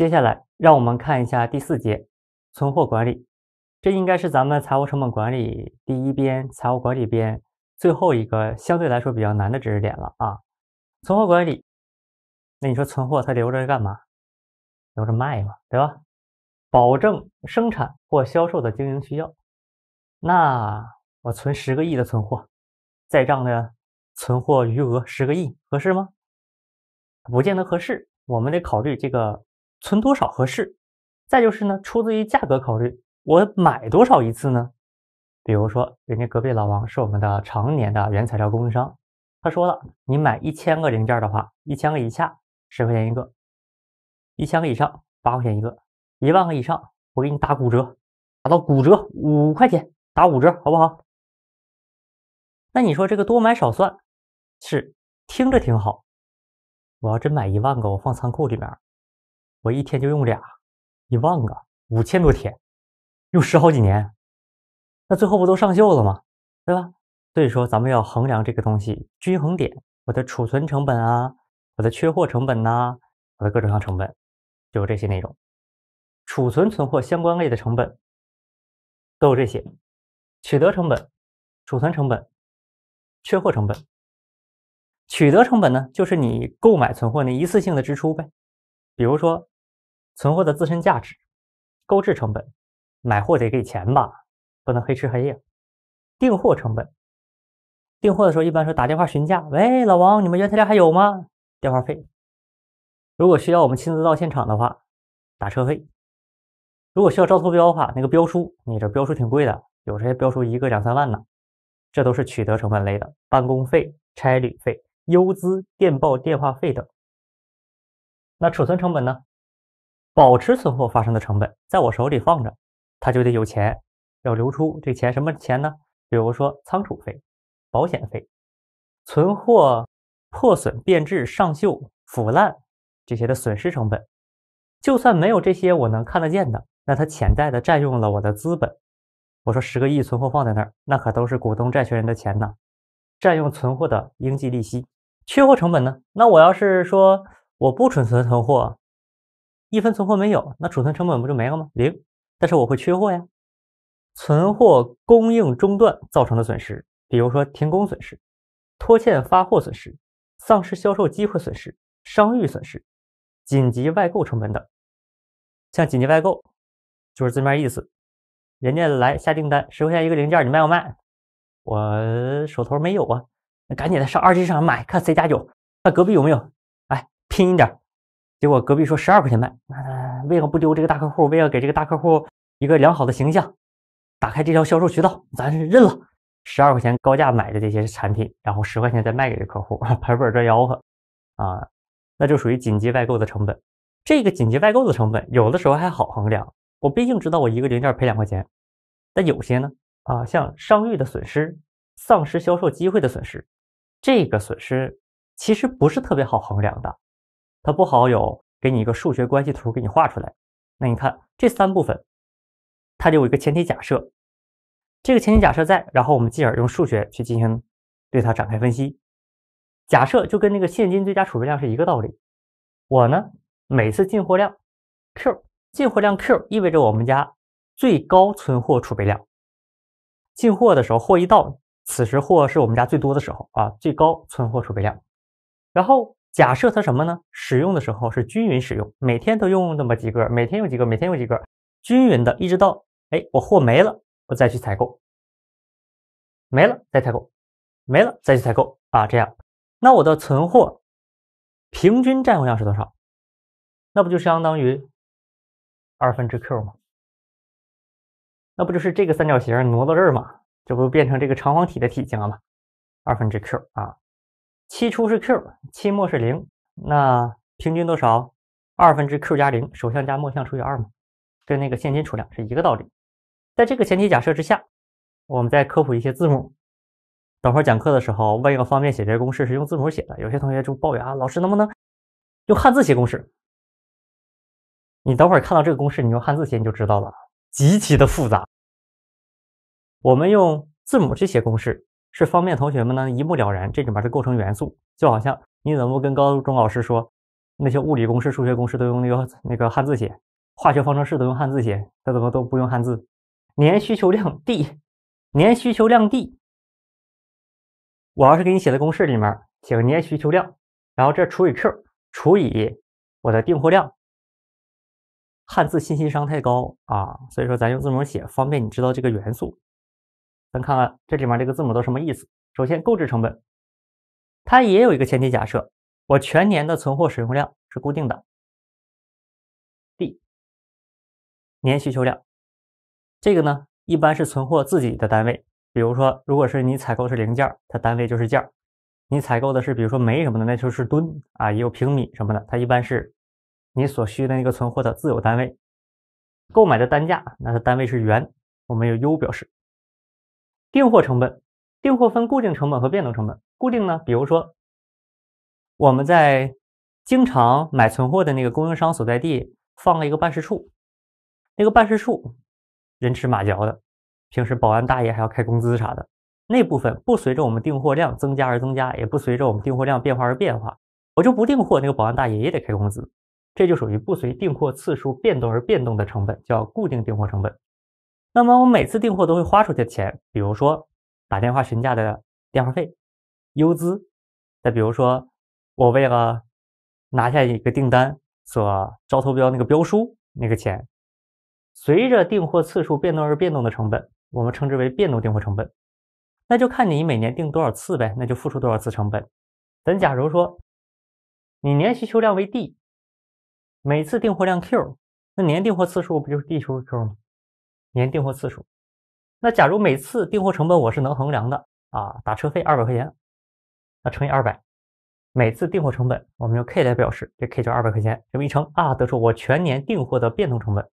接下来，让我们看一下第四节存货管理。这应该是咱们财务成本管理第一边财务管理边最后一个相对来说比较难的知识点了啊。存货管理，那你说存货它留着干嘛？留着卖嘛，对吧？保证生产或销售的经营需要。那我存十个亿的存货，在账的存货余额十个亿合适吗？不见得合适，我们得考虑这个。存多少合适？再就是呢，出自于价格考虑，我买多少一次呢？比如说，人家隔壁老王是我们的常年的原材料供应商，他说了，你买一千个零件的话，一千个以下十块钱一个，一千个以上八块钱一个，一万个以上我给你打骨折，打到骨折五块钱，打五折，好不好？那你说这个多买少算，是听着挺好。我要真买一万个，我放仓库里面。我一天就用俩，一万个，五千多天，用十好几年，那最后不都上锈了吗？对吧？所以说咱们要衡量这个东西均衡点，我的储存成本啊，我的缺货成本呐，我的各种各样成本，就是这些内容。储存存货相关类的成本都有这些，取得成本、储存成本、缺货成本。取得成本呢，就是你购买存货那一次性的支出呗，比如说。存货的自身价值、购置成本，买货得给钱吧，不能黑吃黑呀。订货成本，订货的时候一般说打电话询价，喂，老王，你们原材料还有吗？电话费。如果需要我们亲自到现场的话，打车费。如果需要招投标的话，那个标书，你这标书挺贵的，有些标书一个两三万呢，这都是取得成本类的，办公费、差旅费、邮资、电报、电话费等。那储存成本呢？保持存货发生的成本在我手里放着，他就得有钱要流出。这钱什么钱呢？比如说仓储费、保险费、存货破损变质、上锈腐烂这些的损失成本。就算没有这些我能看得见的，那他潜在的占用了我的资本。我说十个亿存货放在那儿，那可都是股东债权人的钱呢，占用存货的应计利息、缺货成本呢？那我要是说我不储存存货。一分存货没有，那储存成本不就没了吗？零，但是我会缺货呀。存货供应中断造成的损失，比如说停工损失、拖欠发货损失、丧失销售机会损失、商誉损失、紧急外购成本等。像紧急外购，就是字面意思，人家来下订单，十块钱一个零件，你卖不卖？我手头没有啊，那赶紧的上二级市场买，看谁家有，那隔壁有没有？哎，拼一点结果隔壁说十二块钱卖，为了不丢这个大客户，为了给这个大客户一个良好的形象，打开这条销售渠道，咱是认了。十二块钱高价买的这些产品，然后十块钱再卖给这客户，赔 本赚吆喝啊，那就属于紧急外购的成本。这个紧急外购的成本，有的时候还好衡量，我毕竟知道我一个零件赔两块钱。但有些呢，啊，像商誉的损失、丧失销售机会的损失，这个损失其实不是特别好衡量的。它不好有给你一个数学关系图给你画出来，那你看这三部分，它就有一个前提假设，这个前提假设在，然后我们进而用数学去进行对它展开分析，假设就跟那个现金最佳储备量是一个道理，我呢每次进货量 Q，进货量 Q 意味着我们家最高存货储备量，进货的时候货一到，此时货是我们家最多的时候啊，最高存货储备量，然后。假设它什么呢？使用的时候是均匀使用，每天都用那么几个，每天用几个，每天用几个，均匀的，一直到哎，我货没了，我再去采购，没了再采购，没了再去采购啊，这样，那我的存货平均占用量是多少？那不就相当于二分之 Q 吗？那不就是这个三角形挪到这儿嘛？这不变成这个长方体的体积了吗？二分之 Q 啊。期初是 Q，期末是零，那平均多少？二分之 Q 加零，首项加末项除以二嘛，跟那个现金储量是一个道理。在这个前提假设之下，我们再科普一些字母。等会儿讲课的时候，为了方便写这个公式，是用字母写的。有些同学就抱怨啊，老师能不能用汉字写公式？你等会儿看到这个公式，你用汉字写你就知道了，极其的复杂。我们用字母去写公式。是方便同学们呢一目了然，这里面的构成元素，就好像你怎么跟高中老师说，那些物理公式、数学公式都用那个那个汉字写，化学方程式都用汉字写，他怎么都不用汉字？年需求量 D，年需求量 D，我要是给你写在公式里面，写个年需求量，然后这除以 Q 除以我的订货量，汉字信息熵太高啊，所以说咱用字母写方便，你知道这个元素。咱看看这里面这个字母都什么意思。首先，购置成本，它也有一个前提假设：我全年的存货使用量是固定的。D 年需求量，这个呢一般是存货自己的单位。比如说，如果是你采购是零件它单位就是件你采购的是比如说煤什么的，那就是吨啊，也有平米什么的。它一般是你所需的那个存货的自有单位。购买的单价，那它单位是元，我们用 U 表示。订货成本，订货分固定成本和变动成本。固定呢，比如说我们在经常买存货的那个供应商所在地放了一个办事处，那个办事处人吃马嚼的，平时保安大爷还要开工资啥的，那部分不随着我们订货量增加而增加，也不随着我们订货量变化而变化，我就不订货，那个保安大爷也得开工资，这就属于不随订货次数变动而变动的成本，叫固定订货成本。那么我每次订货都会花出去钱，比如说打电话询价的电话费、邮资，再比如说我为了拿下一个订单所招投标那个标书那个钱，随着订货次数变动而变动的成本，我们称之为变动订货成本。那就看你每年订多少次呗，那就付出多少次成本。咱假如说你年需求量为 D，每次订货量 Q，那年订货次数不就是 D 除以 Q 吗？年订货次数，那假如每次订货成本我是能衡量的啊，打车费二百块钱，那乘以二百，每次订货成本我们用 k 来表示，这 k 就二百块钱，这么一乘啊，得出我全年订货的变动成本。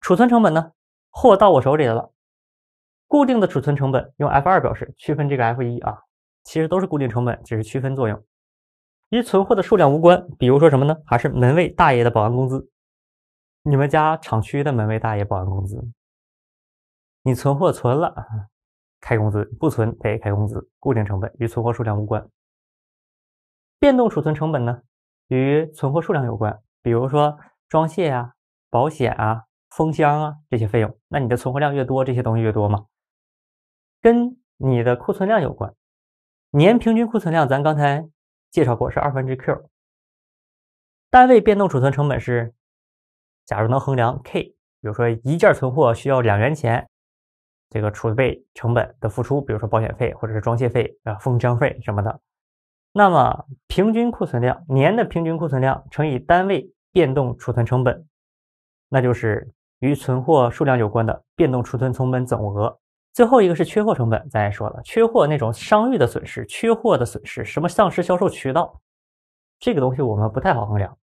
储存成本呢，货到我手里来了，固定的储存成本用 f 二表示，区分这个 f 一啊，其实都是固定成本，只是区分作用，与存货的数量无关。比如说什么呢？还是门卫大爷的保安工资。你们家厂区的门卫大爷保安工资，你存货存了，开工资；不存得开工资，固定成本与存货数量无关。变动储存成本呢，与存货数量有关。比如说装卸啊、保险啊、封箱啊这些费用，那你的存货量越多，这些东西越多嘛，跟你的库存量有关。年平均库存量咱刚才介绍过是二分之 Q，单位变动储存成本是。假如能衡量 k，比如说一件存货需要两元钱，这个储备成本的付出，比如说保险费或者是装卸费啊、封箱费什么的，那么平均库存量年的平均库存量乘以单位变动储存成本，那就是与存货数量有关的变动储存成本总额。最后一个是缺货成本，咱也说了，缺货那种商誉的损失、缺货的损失，什么丧失销售渠道，这个东西我们不太好衡量。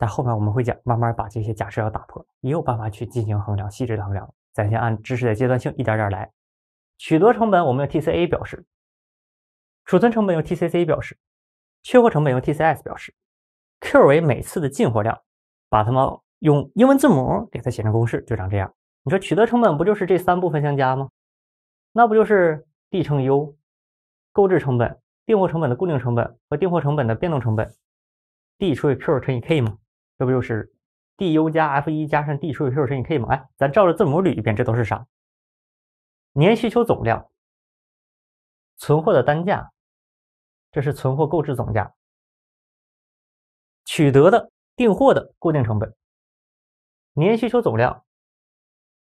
但后面我们会讲，慢慢把这些假设要打破，也有办法去进行衡量、细致的衡量。咱先按知识的阶段性，一点点来。取得成本我们用 TCA 表示，储存成本用 TCC 表示，缺货成本用 TCS 表示。Q 为每次的进货量，把它们用英文字母给它写成公式，就长这样。你说取得成本不就是这三部分相加吗？那不就是 D 乘 U，购置成本、订货成本的固定成本和订货成本的变动成本，D 除以 Q 乘以 K 吗？这不就是 D U 加 F 一加上 D 除以 Q 乘以 K 吗？哎，咱照着字母捋一遍，这都是啥？年需求总量、存货的单价，这是存货购置总价、取得的订货的固定成本、年需求总量、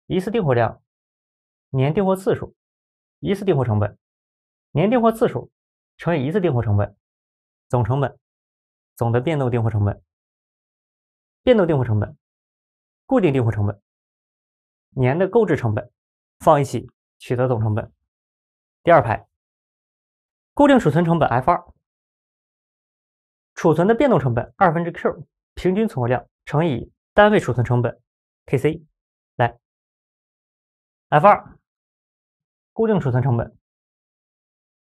一次订货量、年订货次数、一次订货成本、年订货次数乘以一次订货成本、总成本、总的变动订货成本。变动订货成本、固定订货成本、年的购置成本放一起取得总成本。第二排，固定储存成本 F 二，储存的变动成本二分之 Q 平均存货量乘以单位储存成本 KC，来 F 二固定储存成本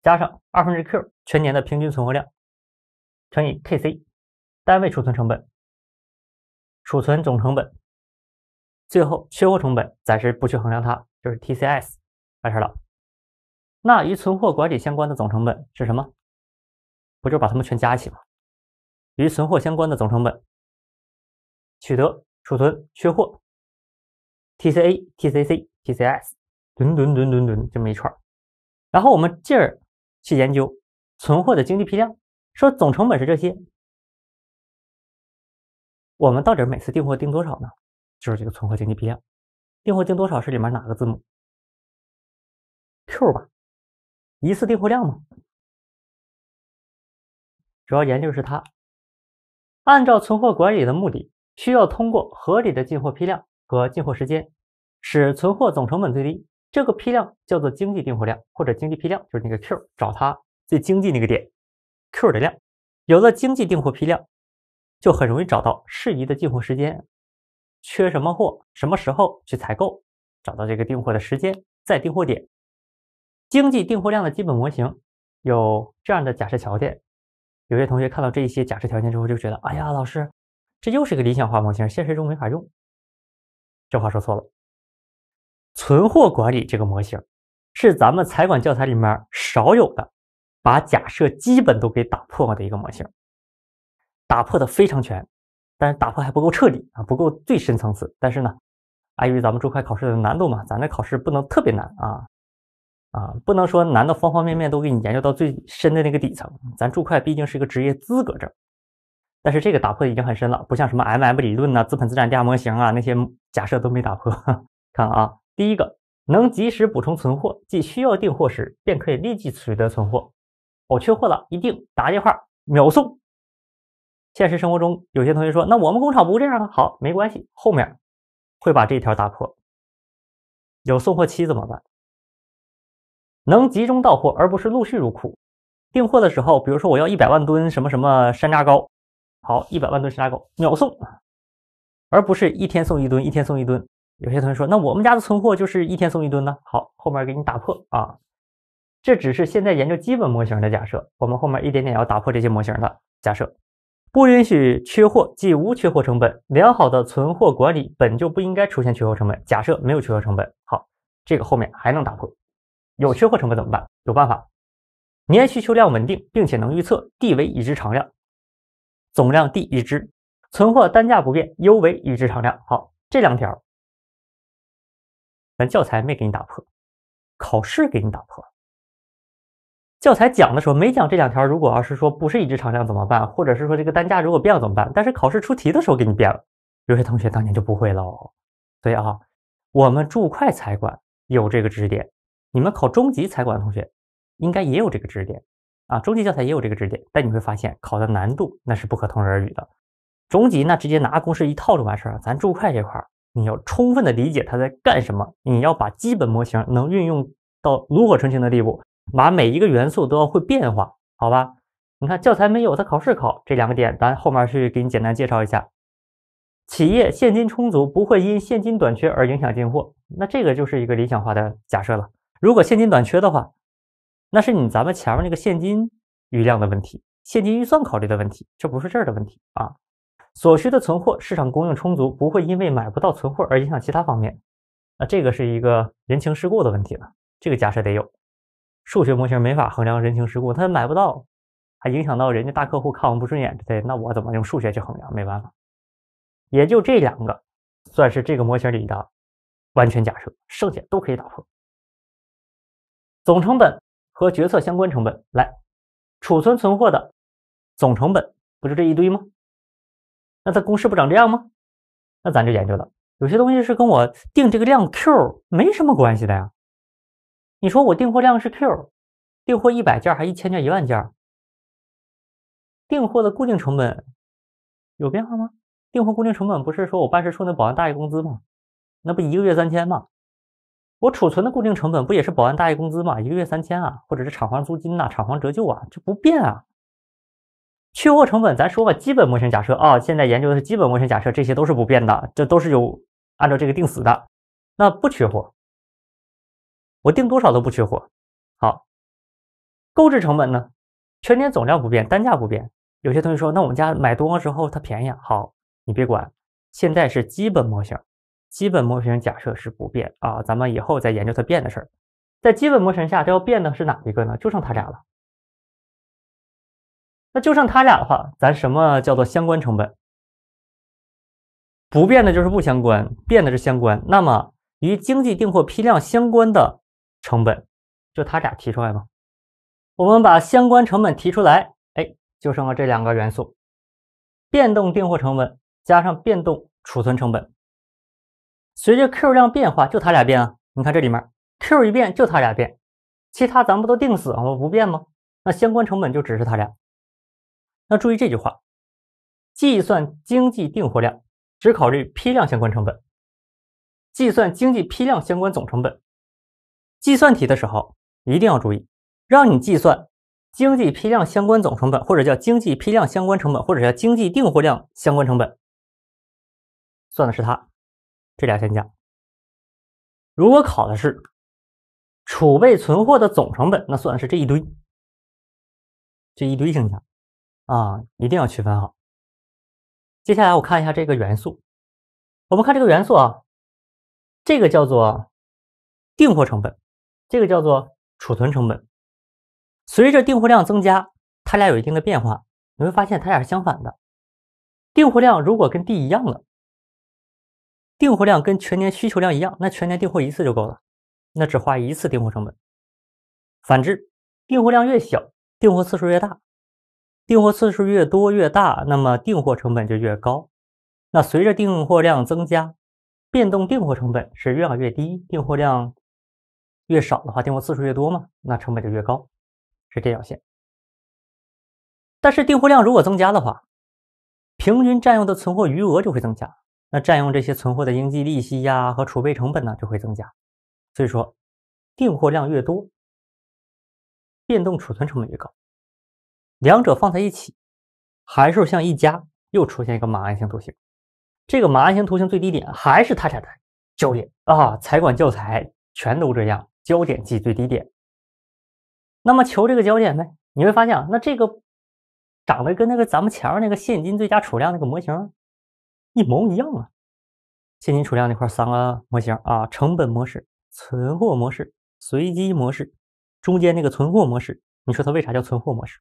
加上二分之 Q 全年的平均存货量乘以 KC 单位储存成本。储存总成本，最后缺货成本暂时不去衡量它，就是 TCS，完事了。那与存货管理相关的总成本是什么？不就把它们全加一起吗？与存货相关的总成本，取得、储存、缺货，TCA、TCC、TCS，吨吨吨吨吨这么一串然后我们进而去研究存货的经济批量，说总成本是这些。我们到底每次订货订多少呢？就是这个存货经济批量。订货订多少是里面哪个字母？Q 吧，一次订货量吗？主要研究是它。按照存货管理的目的，需要通过合理的进货批量和进货时间，使存货总成本最低。这个批量叫做经济订货量或者经济批量，就是那个 Q，找它最经济那个点，Q 的量。有了经济订货批量。就很容易找到适宜的进货时间，缺什么货，什么时候去采购，找到这个订货的时间，再订货点，经济订货量的基本模型有这样的假设条件。有些同学看到这一些假设条件之后就觉得，哎呀，老师，这又是个理想化模型，现实中没法用。这话说错了，存货管理这个模型是咱们财管教材里面少有的，把假设基本都给打破了的一个模型。打破的非常全，但是打破还不够彻底啊，不够最深层次。但是呢，碍于咱们注会考试的难度嘛，咱这考试不能特别难啊，啊，不能说难到方方面面都给你研究到最深的那个底层。咱注会毕竟是一个职业资格证，但是这个打破已经很深了，不像什么 MM 理论呐、资本资产价模型啊那些假设都没打破。看啊，第一个能及时补充存货，即需要订货时便可以立即取得存货。我缺货了，一定打电话秒送。现实生活中，有些同学说：“那我们工厂不这样啊。”好，没关系，后面会把这一条打破。有送货期怎么办？能集中到货，而不是陆续入库。订货的时候，比如说我要一百万吨什么什么山楂糕，好，一百万吨山楂糕秒送，而不是一天送一吨，一天送一吨。有些同学说：“那我们家的存货就是一天送一吨呢？”好，后面给你打破啊。这只是现在研究基本模型的假设，我们后面一点点要打破这些模型的假设。不允许缺货，即无缺货成本。良好的存货管理本就不应该出现缺货成本。假设没有缺货成本，好，这个后面还能打破。有缺货成本怎么办？有办法。年需求量稳定并且能预测地为已知常量，总量 D 已知，存货单价不变，U 为已知常量。好，这两条，咱教材没给你打破，考试给你打破。教材讲的时候没讲这两条，如果要是说不是一知常量怎么办？或者是说这个单价如果变了怎么办？但是考试出题的时候给你变了，有些同学当年就不会喽。所以啊，我们注会财管有这个知识点，你们考中级财管的同学应该也有这个知识点啊，中级教材也有这个知识点，但你会发现考的难度那是不可同日而语的。中级那直接拿公式一套就完事儿了，咱注会这块儿你要充分的理解它在干什么，你要把基本模型能运用到炉火纯青的地步。把每一个元素都要会变化，好吧？你看教材没有，它考试考这两个点，咱后面去给你简单介绍一下。企业现金充足，不会因现金短缺而影响进货，那这个就是一个理想化的假设了。如果现金短缺的话，那是你咱们前面那个现金余量的问题、现金预算考虑的问题，这不是这儿的问题啊。所需的存货市场供应充足，不会因为买不到存货而影响其他方面，那这个是一个人情世故的问题了。这个假设得有。数学模型没法衡量人情世故，他买不到，还影响到人家大客户看我们不顺眼对，那我怎么用数学去衡量？没办法，也就这两个算是这个模型里的完全假设，剩下都可以打破。总成本和决策相关成本，来，储存存货的总成本不就这一堆吗？那它公式不长这样吗？那咱就研究了，有些东西是跟我定这个量 Q 没什么关系的呀。你说我订货量是 Q，订货一百件儿还一千件一万件订货的固定成本有变化吗？订货固定成本不是说我办事处那保安大爷工资吗？那不一个月三千吗？我储存的固定成本不也是保安大爷工资吗？一个月三千啊，或者是厂房租金呐、厂房折旧啊，这不变啊。缺货成本咱说吧，基本模型假设啊，现在研究的是基本模型假设，这些都是不变的，这都是有按照这个定死的。那不缺货。我定多少都不缺货，好，购置成本呢？全年总量不变，单价不变。有些同学说，那我们家买多了之后它便宜啊？好，你别管，现在是基本模型，基本模型假设是不变啊。咱们以后再研究它变的事儿。在基本模型下，要变的是哪一个呢？就剩它俩了。那就剩它俩的话，咱什么叫做相关成本？不变的就是不相关，变的是相关。那么与经济订货批量相关的？成本，就他俩提出来吧。我们把相关成本提出来，哎，就剩了这两个元素：变动订货成本加上变动储存成本。随着 Q 量变化，就他俩变啊。你看这里面，Q 一变就他俩变，其他咱不都定死了吗？不变吗？那相关成本就只是他俩。那注意这句话：计算经济订货量，只考虑批量相关成本；计算经济批量相关总成本。计算题的时候一定要注意，让你计算经济批量相关总成本，或者叫经济批量相关成本，或者叫经济订货量相关成本，算的是它这俩相加。如果考的是储备存货的总成本，那算的是这一堆这一堆相加啊，一定要区分好。接下来我看一下这个元素，我们看这个元素啊，这个叫做订货成本。这个叫做储存成本。随着订货量增加，它俩有一定的变化。你会发现，它俩是相反的。订货量如果跟 D 一样了，订货量跟全年需求量一样，那全年订货一次就够了，那只花一次订货成本。反之，订货量越小，订货次数越大，订货次数越多越大，那么订货成本就越高。那随着订货量增加，变动订货成本是越来越低，订货量。越少的话，订货次数越多嘛，那成本就越高，是这条线。但是订货量如果增加的话，平均占用的存货余额就会增加，那占用这些存货的应计利息呀和储备成本呢就会增加。所以说，订货量越多，变动储存成本越高，两者放在一起，函数项一加又出现一个马鞍形图形。这个马鞍形图形最低点还是它俩的交点啊，财管教材全都这样。焦点即最低点，那么求这个焦点呗？你会发现啊，那这个长得跟那个咱们前面那个现金最佳储量那个模型一模一样啊。现金储量那块三个模型啊，成本模式、存货模式、随机模式。中间那个存货模式，你说它为啥叫存货模式？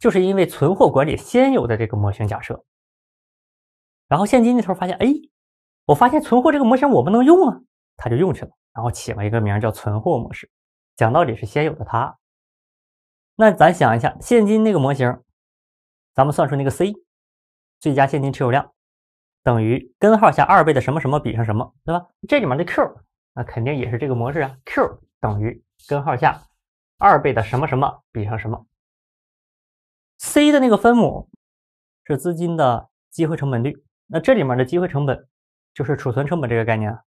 就是因为存货管理先有的这个模型假设。然后现金那头发现，哎，我发现存货这个模型我不能用啊。他就用去了，然后起了一个名叫“存货模式”。讲道理是先有的他。那咱想一下，现金那个模型，咱们算出那个 C，最佳现金持有量等于根号下二倍的什么什么比上什么，对吧？这里面的 Q，那肯定也是这个模式啊，Q 等于根号下二倍的什么什么比上什么。C 的那个分母是资金的机会成本率，那这里面的机会成本就是储存成本这个概念啊。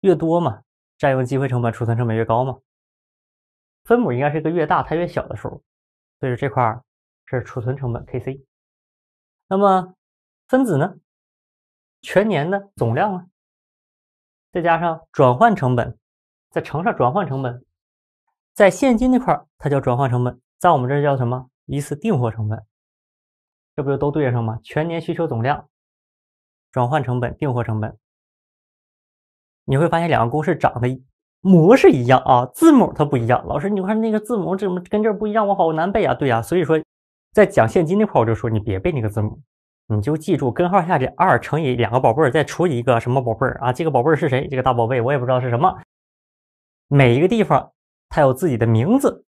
越多嘛，占用机会成本、储存成本越高嘛。分母应该是一个越大它越小的数，所以这块是储存成本 Kc。那么分子呢，全年的总量啊，再加上转换成本，再乘上转换成本，在现金那块它叫转换成本，在我们这叫什么一次订货成本，这不就都对应上吗？全年需求总量、转换成本、订货成本。你会发现两个公式长得模式一样啊，字母它不一样。老师，你看那个字母怎么跟这不一样，我好难背啊。对呀，所以说在讲现金那块我就说你别背那个字母，你就记住根号下这二乘以两个宝贝儿，再除以一个什么宝贝儿啊？这个宝贝儿是谁？这个大宝贝我也不知道是什么。每一个地方它有自己的名字，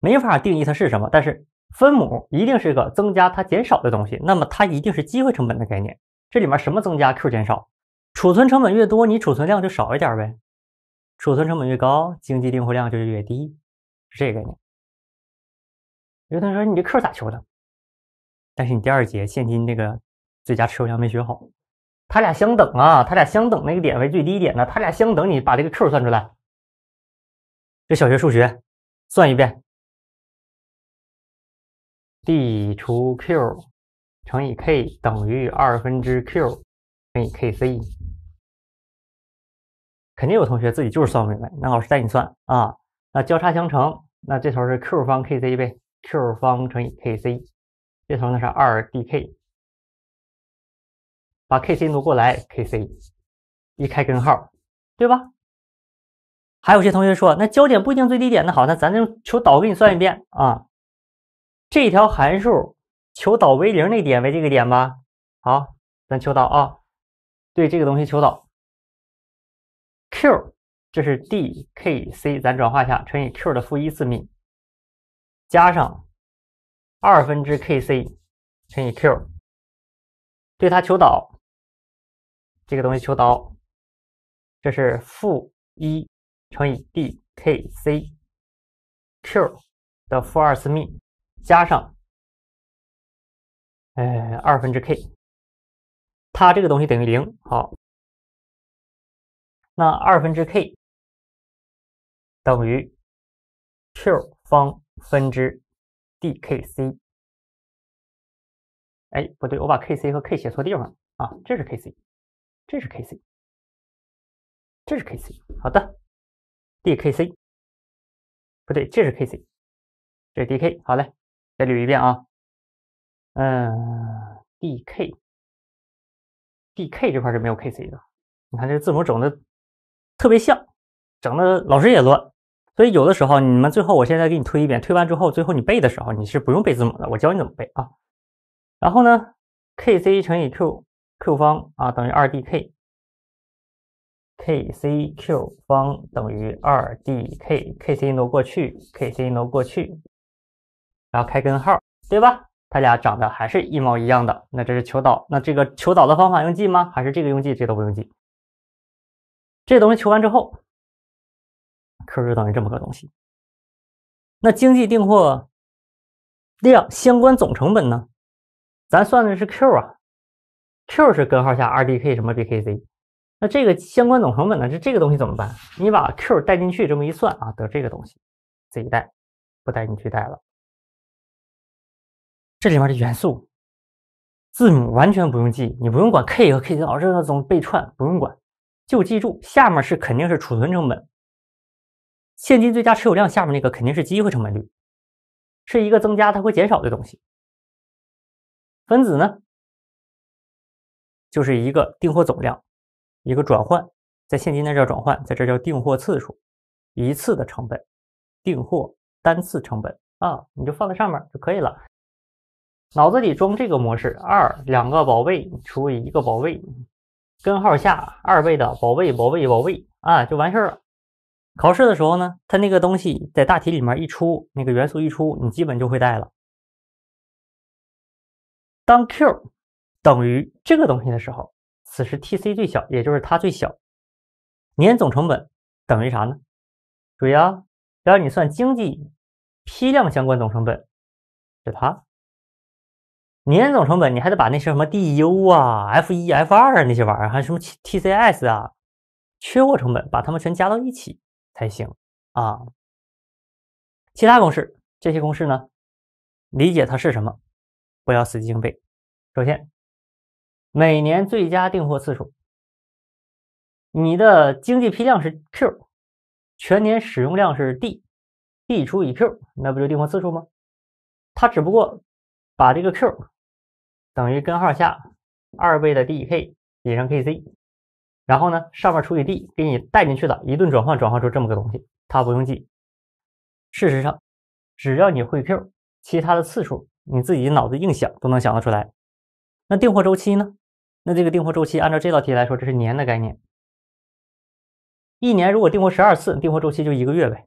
没法定义它是什么，但是分母一定是个增加它减少的东西，那么它一定是机会成本的概念。这里面什么增加 Q 减少？储存成本越多，你储存量就少一点呗。储存成本越高，经济订货量就越低，是这个概念。有同学说你这 Q 咋求的？但是你第二节现金那个最佳持有量没学好，它俩相等啊，它俩相等那个点为最低点呢，它俩相等，你把这个 Q 算出来。这小学数学，算一遍，D 除 Q 乘以 K 等于二分之 Q 乘以 KC。肯定有同学自己就是算不明白，那老师带你算啊。那交叉相乘，那这头是 q 方 kc 呗，q 方乘以 kc，这头呢是 2dk，把 kc 挪过来，kc 一开根号，对吧？还有些同学说，那焦点不一定最低点，那好，那咱就求导给你算一遍啊。这条函数求导为零那点为这个点吧。好，咱求导啊，对这个东西求导。q，这是 dkc，咱转化一下，乘以 q 的负一次幂，加上二分之 kc 乘以 q，对它求导，这个东西求导，这是负一乘以 dkcq 的负二次幂，加上哎二分之 k，它这个东西等于零，好。那二分之 k 等于 q 方分之 dkc。哎，不对，我把 kc 和 k 写错地方了啊！这是 kc，这是 kc，这是 kc。好的，dkc，不对，这是 kc，这是 dk。好嘞，再捋一遍啊。嗯，dk，dk 这块是没有 kc 的。你看这字母整的。特别像，整的老师也乱，所以有的时候你们最后，我现在给你推一遍，推完之后，最后你背的时候，你是不用背字母的，我教你怎么背啊。然后呢，k c 乘以 q q 方啊等于二 d k，k c q 方等于二 d k，k c 挪过去，k c 挪过去，然后开根号，对吧？它俩长得还是一模一样的。那这是求导，那这个求导的方法用记吗？还是这个用记？这都不用记。这东西求完之后，Q 就等于这么个东西。那经济订货量相关总成本呢？咱算的是 Q 啊，Q 是根号下二 D K 什么 B K C。那这个相关总成本呢，这这个东西怎么办？你把 Q 带进去，这么一算啊，得这个东西。自己带，不带进去带了。这里面的元素、字母完全不用记，你不用管 K 和 K 老是那总被串，不用管。就记住，下面是肯定是储存成本，现金最佳持有量下面那个肯定是机会成本率，是一个增加它会减少的东西。分子呢，就是一个订货总量，一个转换，在现金那叫转换，在这叫订货次数，一次的成本，订货单次成本啊，你就放在上面就可以了。脑子里装这个模式，二两个宝贝除以一个宝贝。根号下二倍的宝贝宝贝宝贝啊，就完事儿了。考试的时候呢，它那个东西在大题里面一出，那个元素一出，你基本就会带了。当 Q 等于这个东西的时候，此时 TC 最小，也就是它最小。年总成本等于啥呢？注意啊，只要你算经济批量相关总成本，是它。年总成本，你还得把那些什么 D U 啊、F 一、F 二啊那些玩意儿，还什么 T C S 啊，缺货成本，把它们全加到一起才行啊。其他公式，这些公式呢，理解它是什么，不要死记硬背。首先，每年最佳订货次数，你的经济批量是 Q，全年使用量是 D，D 除以 Q，那不就订货次数吗？它只不过把这个 Q。等于根号下二倍的 Dk 比上 kc，然后呢，上面除以 d，给你带进去了一顿转换，转换出这么个东西，它不用记。事实上，只要你会 q，其他的次数你自己脑子硬想都能想得出来。那订货周期呢？那这个订货周期，按照这道题来说，这是年的概念。一年如果订货十二次，订货周期就一个月呗。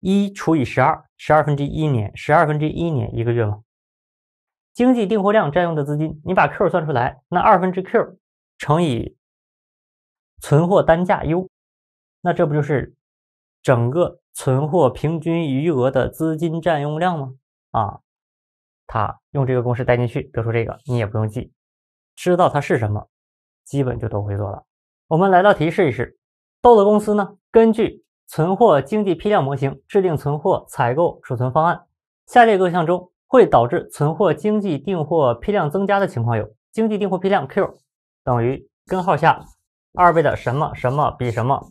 一除以十二，十二分之一年，十二分之一年，一个月吗？经济订货量占用的资金，你把 Q 算出来，那二分之 Q 乘以存货单价 U，那这不就是整个存货平均余额的资金占用量吗？啊，他用这个公式代进去得出这个，你也不用记，知道它是什么，基本就都会做了。我们来道题试一试。豆豆公司呢，根据存货经济批量模型制定存货采购储存方案，下列各项中。会导致存货经济订货批量增加的情况有：经济订货批量 Q 等于根号下二倍的什么什么比什么。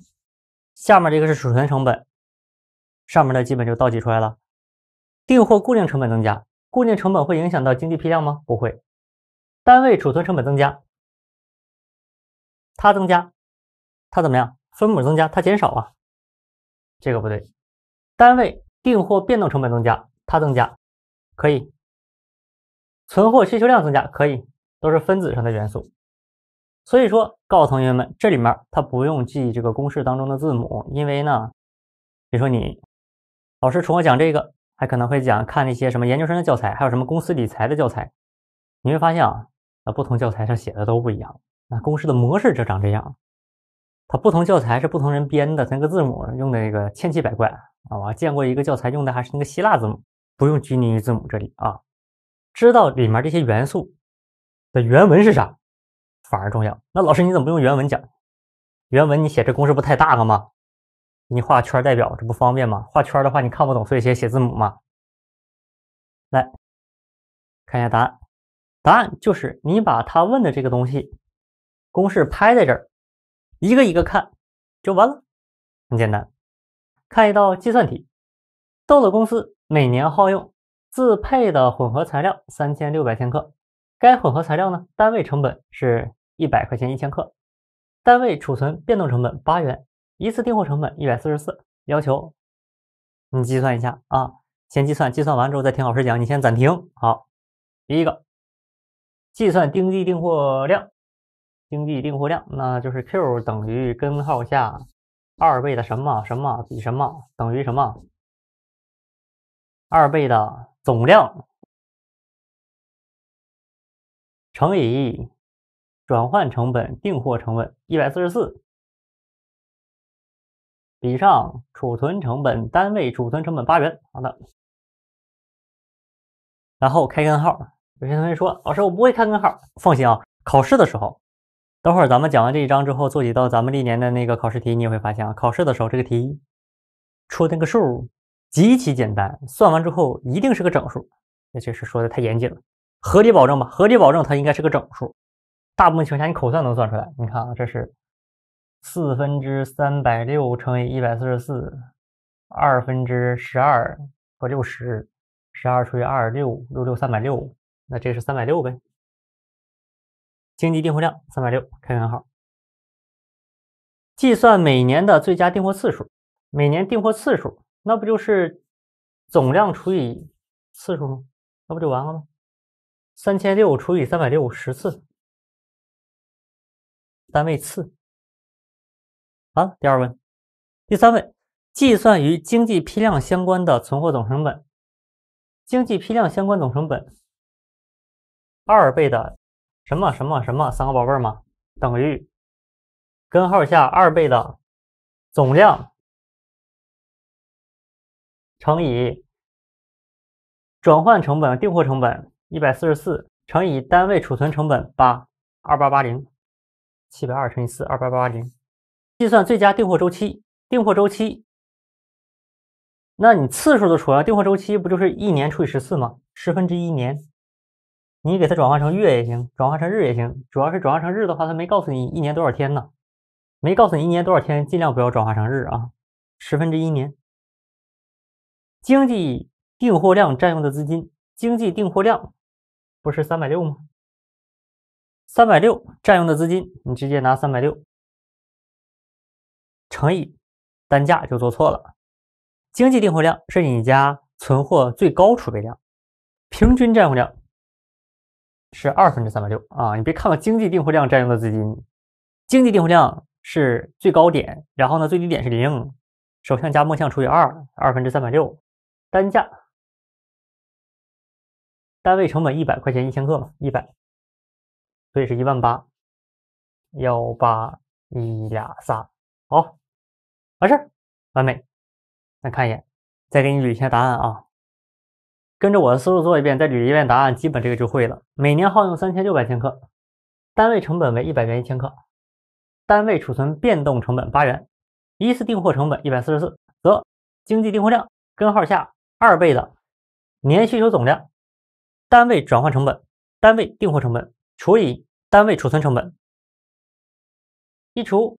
下面这个是储存成本，上面的基本就倒计出来了。订货固定成本增加，固定成本会影响到经济批量吗？不会。单位储存成本增加，它增加，它怎么样？分母增加，它减少啊？这个不对。单位订货变动成本增加，它增加。可以，存货需求量增加可以，都是分子上的元素。所以说，告诉同学们，这里面它不用记这个公式当中的字母，因为呢，比如说你老师除了讲这个，还可能会讲看那些什么研究生的教材，还有什么公司理财的教材，你会发现啊，啊不同教材上写的都不一样。那公式的模式就长这样，它不同教材是不同人编的，那个字母用的那个千奇百怪啊，我见过一个教材用的还是那个希腊字母。不用拘泥于字母，这里啊，知道里面这些元素的原文是啥，反而重要。那老师，你怎么不用原文讲？原文你写这公式不太大了吗？你画圈代表这不方便吗？画圈的话你看不懂，所以写写字母嘛。来看一下答案，答案就是你把他问的这个东西公式拍在这儿，一个一个看就完了，很简单。看一道计算题，到了公司。每年耗用自配的混合材料三千六百千克，该混合材料呢单位成本是一百块钱一千克，单位储存变动成本八元，一次订货成本一百四十四。要求你计算一下啊，先计算，计算完之后再听老师讲。你先暂停。好，第一个计算经济订货量，经济订货量那就是 Q 等于根号下二倍的什么什么比什么等于什么。二倍的总量乘以转换成本、订货成本一百四十四，比上储存成本，单位储存成本八元。好的，然后开根号。有些同学说：“老师，我不会开根号。”放心啊，考试的时候，等会儿咱们讲完这一章之后，做几道咱们历年的那个考试题，你也会发现啊，考试的时候这个题出那个数。极其简单，算完之后一定是个整数。那就是说的太严谨了，合理保证吧？合理保证它应该是个整数。大部分情况下你口算能算出来。你看啊，这是四分之三百六乘以一百四十四，二分之十二和六十，十二除以二六六六三百六，那这是三百六呗。经济订货量三百六，开根号，计算每年的最佳订货次数。每年订货次数。那不就是总量除以次数吗？那不就完了吗？三千六除以三百六十次，单位次。啊，第二问，第三问，计算与经济批量相关的存货总成本。经济批量相关总成本，二倍的什么什么什么三个宝贝吗？等于根号下二倍的总量。乘以转换成本、订货成本一百四十四，乘以单位储存成本八二八八零，七百二乘以四二八八零，计算最佳订货周期。订货周期，那你次数的除量，订货周期不就是一年除以十四吗？十分之一年，你给它转化成月也行，转化成日也行，主要是转化成日的话，它没告诉你一年多少天呢？没告诉你一年多少天，尽量不要转化成日啊，十分之一年。经济订货量占用的资金，经济订货量不是三百六吗？三百六占用的资金，你直接拿三百六乘以单价就做错了。经济订货量是你家存货最高储备量，平均占用量是二分之三百六啊！你别看了，经济订货量占用的资金，经济订货量是最高点，然后呢最低点是零，首项加末项除以二，二分之三百六。单价、单位成本一百块钱一千克嘛，一百，所以是一万八，幺八一俩仨，好，完事完美。再看一眼，再给你捋一下答案啊。跟着我的思路做一遍，再捋一遍答案，基本这个就会了。每年耗用三千六百千克，单位成本为一百元一千克，单位储存变动成本八元，一次订货成本一百四十四，则经济订货量根号下。二倍的年需求总量，单位转换成本，单位订货成本除以单位储存成本，一除，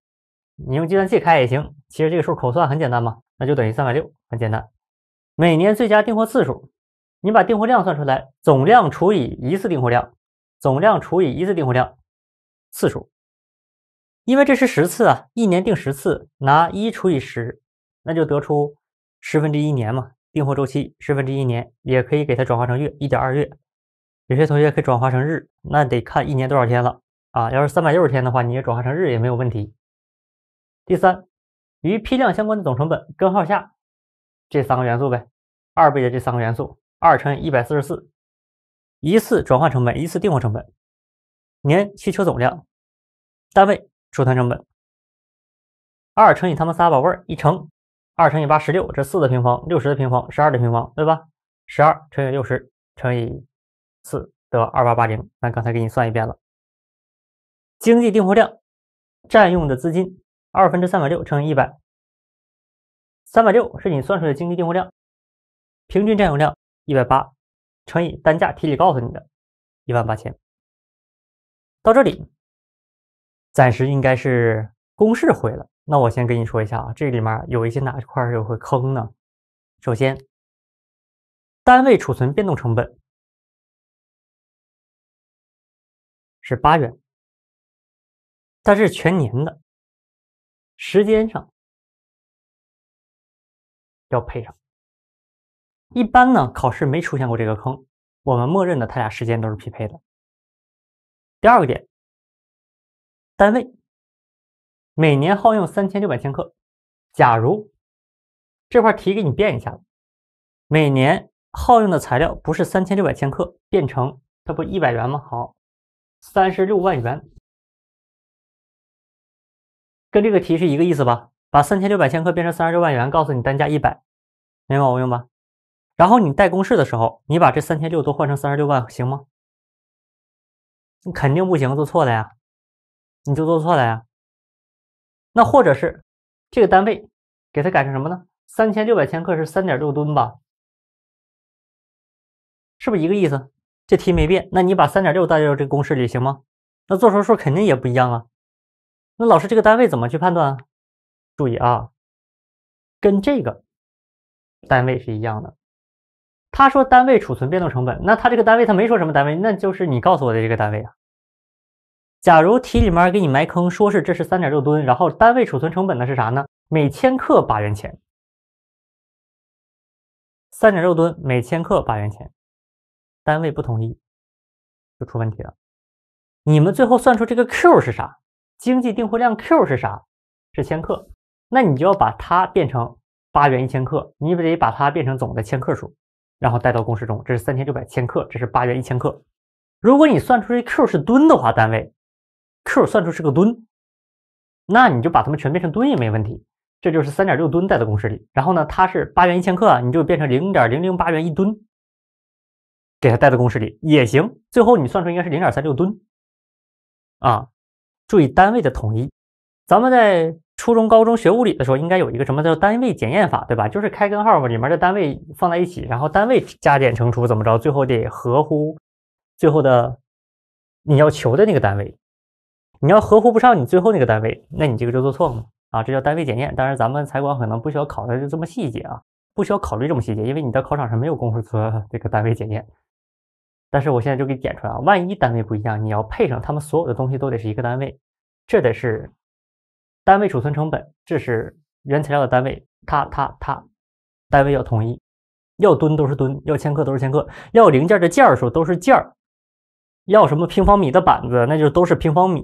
你用计算器开也行。其实这个数口算很简单嘛，那就等于三百六，很简单。每年最佳订货次数，你把订货量算出来，总量除以一次订货量，总量除以一次订货量，次数。因为这是十次啊，一年订十次，拿一除以十，那就得出十分之一年嘛。订货周期十分之一年，也可以给它转化成月，一点二月。有些同学可以转化成日，那得看一年多少天了啊！要是三百六十天的话，你也转化成日也没有问题。第三，与批量相关的总成本根号下这三个元素呗，二倍的这三个元素，二乘以一百四十四，一次转换成本，一次订货成本，年需求总量，单位出摊成本，二乘以他们仨宝贝儿一乘。二乘以八十六，这四的平方，六十的平方，十二的平方，对吧？十二乘以六十乘以四得二八八零，那刚才给你算一遍了。经济订货量占用的资金二分之三百六乘以一百，三百六是你算出来的经济订货量，平均占用量一百八乘以单价题里告诉你的，一万八千。到这里，暂时应该是公式会了。那我先跟你说一下啊，这里面有一些哪一块有个坑呢？首先，单位储存变动成本是八元，但是全年的时间上要配上。一般呢，考试没出现过这个坑，我们默认的它俩时间都是匹配的。第二个点，单位。每年耗用三千六百千克。假如这块题给你变一下，每年耗用的材料不是三千六百千克，变成它不一百元吗？好，三十六万元，跟这个题是一个意思吧？把三千六百千克变成三十六万元，告诉你单价一百，没毛病吧？然后你代公式的时候，你把这三千六都换成三十六万行吗？你肯定不行，做错了呀，你就做错了呀。那或者是这个单位给它改成什么呢？三千六百千克是三点六吨吧？是不是一个意思？这题没变。那你把三点六带入这个公式里行吗？那做出来数肯定也不一样啊。那老师这个单位怎么去判断啊？注意啊，跟这个单位是一样的。他说单位储存变动成本，那他这个单位他没说什么单位，那就是你告诉我的这个单位啊。假如题里面给你埋坑，说是这是三点六吨，然后单位储存成本呢是啥呢？每千克八元钱。三点六吨每千克八元钱，单位不统一，就出问题了。你们最后算出这个 Q 是啥？经济订货量 Q 是啥？是千克。那你就要把它变成八元一千克，你不得把它变成总的千克数，然后带到公式中。这是三千六百千克，这是八元一千克。如果你算出这 Q 是吨的话，单位。q 算出是个吨，那你就把它们全变成吨也没问题，这就是三点六吨带到公式里。然后呢，它是八元一千克，你就变成零点零零八元一吨，给它带到公式里也行。最后你算出应该是零点三六吨，啊，注意单位的统一。咱们在初中、高中学物理的时候，应该有一个什么叫单位检验法，对吧？就是开根号，里面的单位放在一起，然后单位加减乘除怎么着，最后得合乎最后的你要求的那个单位。你要合乎不上你最后那个单位，那你这个就做错了啊！这叫单位检验。当然，咱们财管可能不需要考的就这么细节啊，不需要考虑这么细节，因为你到考场上没有功夫做这个单位检验。但是我现在就给你点出来啊，万一单位不一样，你要配上他们所有的东西都得是一个单位，这得是单位储存成本，这是原材料的单位，它它它，单位要统一，要吨都是吨，要千克都是千克，要零件的件数都是件儿。要什么平方米的板子？那就都是平方米。